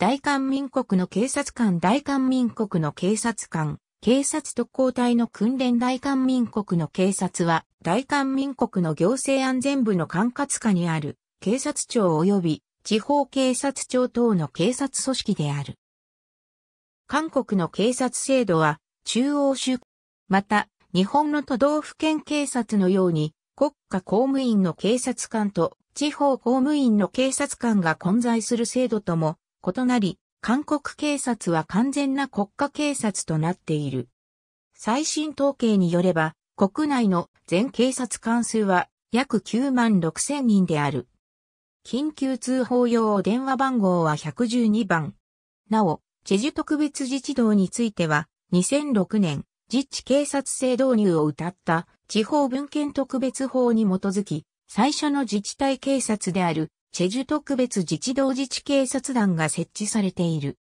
大韓民国の警察官大韓民国の警察官、警察特攻隊の訓練大韓民国の警察は、大韓民国の行政安全部の管轄下にある、警察庁及び地方警察庁等の警察組織である。韓国の警察制度は、中央集、また、日本の都道府県警察のように、国家公務員の警察官と地方公務員の警察官が混在する制度とも異なり、韓国警察は完全な国家警察となっている。最新統計によれば、国内の全警察官数は約9万6千人である。緊急通報用電話番号は112番。なお、チェジュ特別自治道については、2006年、自治警察制導入を謳った地方文献特別法に基づき、最初の自治体警察であるチェジュ特別自治同自治警察団が設置されている。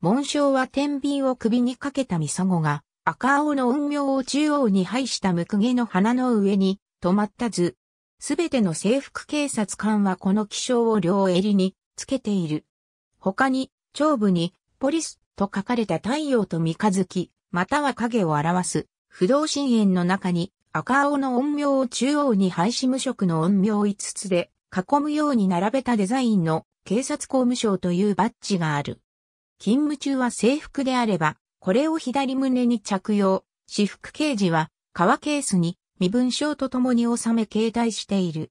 紋章は天秤を首にかけたミサゴが、赤青の陰陽を中央に配したムクゲの花の上に止まった図。すべての制服警察官はこの気象を両襟につけている。他に、頂部に、ポリスと書かれた太陽と三日月、または影を表す、不動深淵の中に、赤青の陰陽を中央に廃止無色の陰陽5つで、囲むように並べたデザインの警察公務省というバッジがある。勤務中は制服であれば、これを左胸に着用、私服刑事は、革ケースに身分証とともに収め携帯している。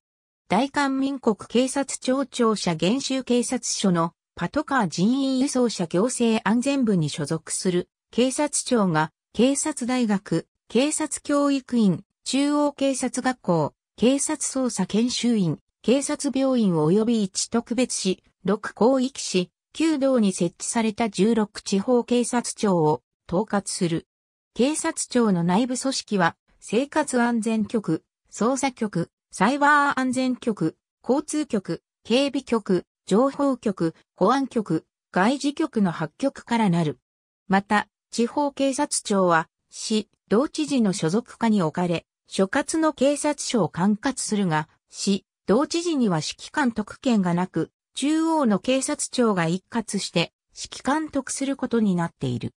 大韓民国警察庁庁舎厳守警察署のパトカー人員輸送車行政安全部に所属する警察庁が警察大学、警察教育院、中央警察学校、警察捜査研修院、警察病院及び一特別市、六広域市、9道に設置された16地方警察庁を統括する。警察庁の内部組織は、生活安全局、捜査局、サイバー安全局、交通局、警備局、情報局、保安局、外事局の8局からなる。また、地方警察庁は、市、同知事の所属下に置かれ、所轄の警察署を管轄するが、市、同知事には指揮監督権がなく、中央の警察庁が一括して指揮監督することになっている。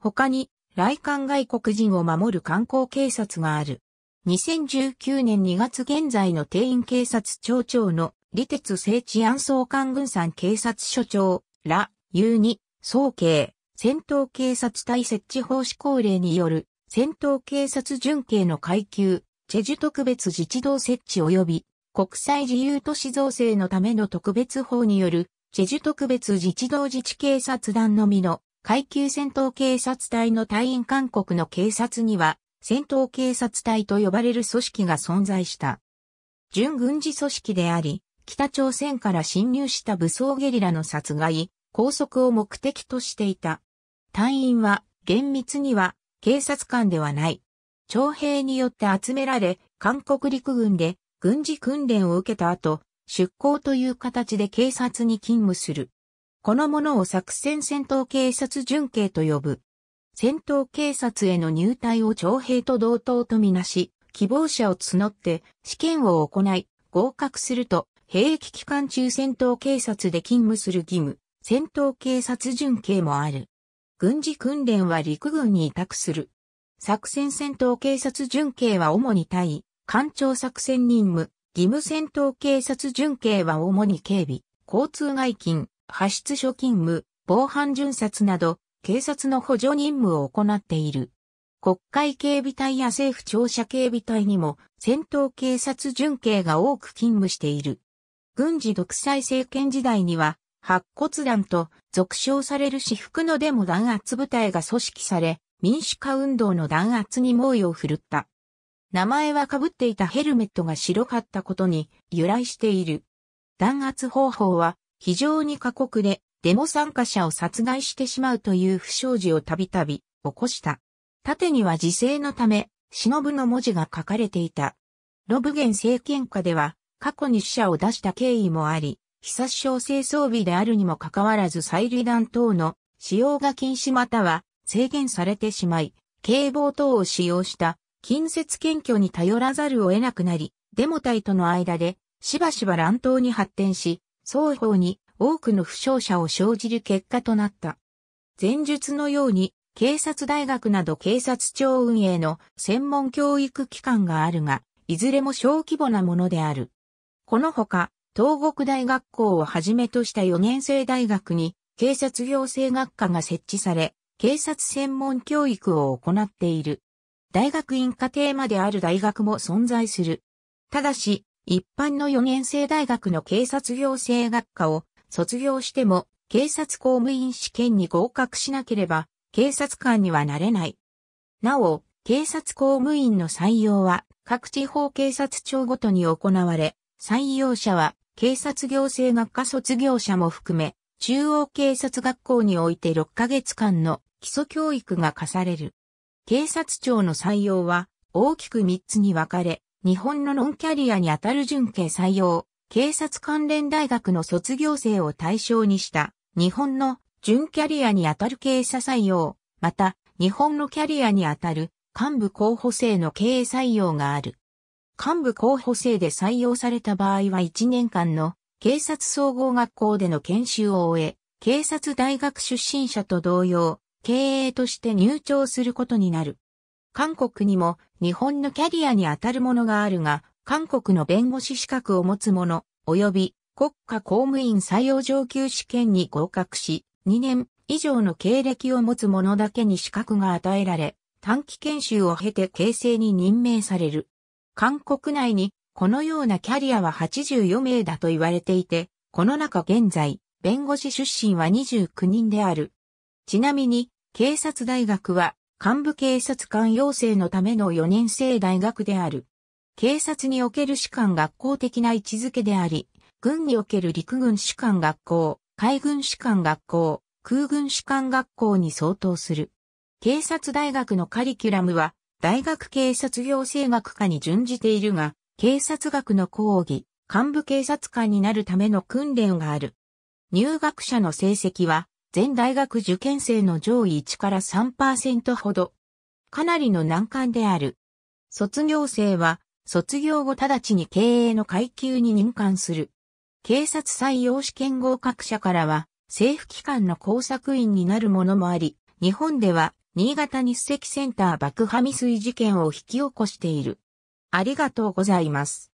他に、来館外国人を守る観光警察がある。2019年2月現在の定員警察庁長の李鉄聖治安総監軍山警察署長、ら、有に、総計、戦闘警察隊設置法施行令による、戦闘警察準警の階級、チェジュ特別自治道設置及び、国際自由都市造成のための特別法による、チェジュ特別自治道自治警察団のみの階級戦闘警察隊の隊員韓国の警察には、戦闘警察隊と呼ばれる組織が存在した。準軍事組織であり、北朝鮮から侵入した武装ゲリラの殺害、拘束を目的としていた。隊員は厳密には警察官ではない。徴兵によって集められ、韓国陸軍で軍事訓練を受けた後、出向という形で警察に勤務する。このものを作戦戦闘警察準警と呼ぶ。戦闘警察への入隊を徴兵と同等とみなし、希望者を募って試験を行い、合格すると、兵役期間中戦闘警察で勤務する義務、戦闘警察準警もある。軍事訓練は陸軍に委託する。作戦戦闘警察準警は主に対艦長作戦任務、義務戦闘警察準警は主に警備、交通外勤、派出所勤務、防犯巡察など、警察の補助任務を行っている。国会警備隊や政府庁舎警備隊にも戦闘警察準警が多く勤務している。軍事独裁政権時代には、白骨団と俗称される私服のデモ弾圧部隊が組織され、民主化運動の弾圧に猛威を振るった。名前は被っていたヘルメットが白かったことに由来している。弾圧方法は非常に過酷で、デモ参加者を殺害してしまうという不祥事をたびたび起こした。縦には自制のため、忍の文字が書かれていた。ロブゲン政権下では、過去に死者を出した経緯もあり、被殺傷性装備であるにもかかわらず催涙弾等の使用が禁止または制限されてしまい、警棒等を使用した近接検挙に頼らざるを得なくなり、デモ隊との間でしばしば乱闘に発展し、双方に多くの負傷者を生じる結果となった。前述のように、警察大学など警察庁運営の専門教育機関があるが、いずれも小規模なものである。このほか、東国大学校をはじめとした4年生大学に、警察行政学科が設置され、警察専門教育を行っている。大学院課程まである大学も存在する。ただし、一般の4年生大学の警察行政学科を卒業しても警察公務員試験に合格しなければ警察官にはなれない。なお、警察公務員の採用は各地方警察庁ごとに行われ、採用者は警察行政学科卒業者も含め、中央警察学校において6ヶ月間の基礎教育が課される。警察庁の採用は大きく3つに分かれ、日本のノンキャリアにあたる準警採用、警察関連大学の卒業生を対象にした日本の準キャリアにあたる経営者採用、また日本のキャリアにあたる幹部候補生の経営採用がある。幹部候補生で採用された場合は1年間の警察総合学校での研修を終え、警察大学出身者と同様、経営として入庁することになる。韓国にも日本のキャリアに当たるものがあるが、韓国の弁護士資格を持つ者、及び国家公務員採用上級試験に合格し、2年以上の経歴を持つ者だけに資格が与えられ、短期研修を経て形成に任命される。韓国内にこのようなキャリアは84名だと言われていて、この中現在、弁護士出身は29人である。ちなみに、警察大学は幹部警察官養成のための4年生大学である。警察における士官学校的な位置づけであり、軍における陸軍士官学校、海軍士官学校、空軍士官学校に相当する。警察大学のカリキュラムは、大学警察行政学科に準じているが、警察学の講義、幹部警察官になるための訓練がある。入学者の成績は、全大学受験生の上位1から3%ほど。かなりの難関である。卒業生は、卒業後直ちに経営の階級に任官する。警察採用試験合格者からは、政府機関の工作員になるものもあり、日本では、新潟日赤センター爆破未遂事件を引き起こしている。ありがとうございます。